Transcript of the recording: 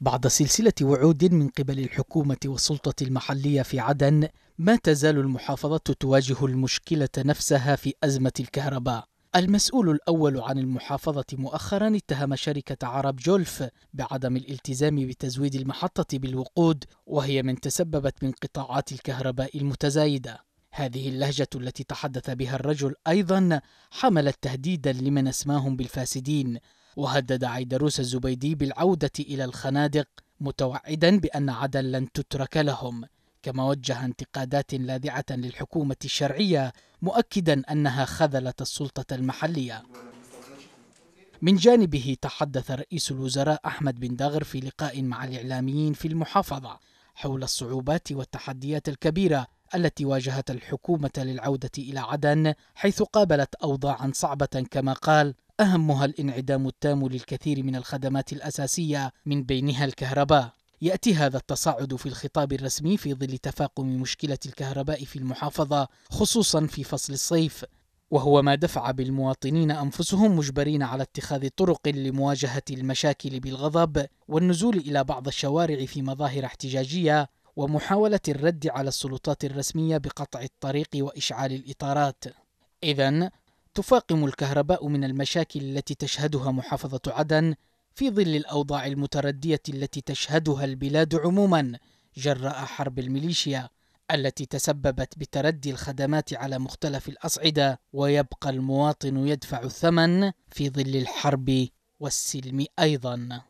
بعد سلسلة وعود من قبل الحكومة والسلطة المحلية في عدن ما تزال المحافظة تواجه المشكلة نفسها في أزمة الكهرباء. المسؤول الأول عن المحافظة مؤخرا اتهم شركة عرب جولف بعدم الالتزام بتزويد المحطة بالوقود وهي من تسببت من قطاعات الكهرباء المتزايدة. هذه اللهجة التي تحدث بها الرجل أيضا حملت تهديدا لمن أسماهم بالفاسدين وهدد عيدروس الزبيدي بالعودة إلى الخنادق متوعدا بأن عدن لن تترك لهم كما وجه انتقادات لاذعة للحكومة الشرعية مؤكدا أنها خذلت السلطة المحلية من جانبه تحدث رئيس الوزراء أحمد بن داغر في لقاء مع الإعلاميين في المحافظة حول الصعوبات والتحديات الكبيرة التي واجهت الحكومة للعودة إلى عدن حيث قابلت أوضاعا صعبة كما قال أهمها الانعدام التام للكثير من الخدمات الأساسية من بينها الكهرباء يأتي هذا التصاعد في الخطاب الرسمي في ظل تفاقم مشكلة الكهرباء في المحافظة خصوصا في فصل الصيف وهو ما دفع بالمواطنين أنفسهم مجبرين على اتخاذ طرق لمواجهة المشاكل بالغضب والنزول إلى بعض الشوارع في مظاهر احتجاجية ومحاولة الرد على السلطات الرسمية بقطع الطريق وإشعال الإطارات إذا تفاقم الكهرباء من المشاكل التي تشهدها محافظة عدن في ظل الأوضاع المتردية التي تشهدها البلاد عموما جراء حرب الميليشيا التي تسببت بتردي الخدمات على مختلف الأصعدة ويبقى المواطن يدفع الثمن في ظل الحرب والسلم أيضا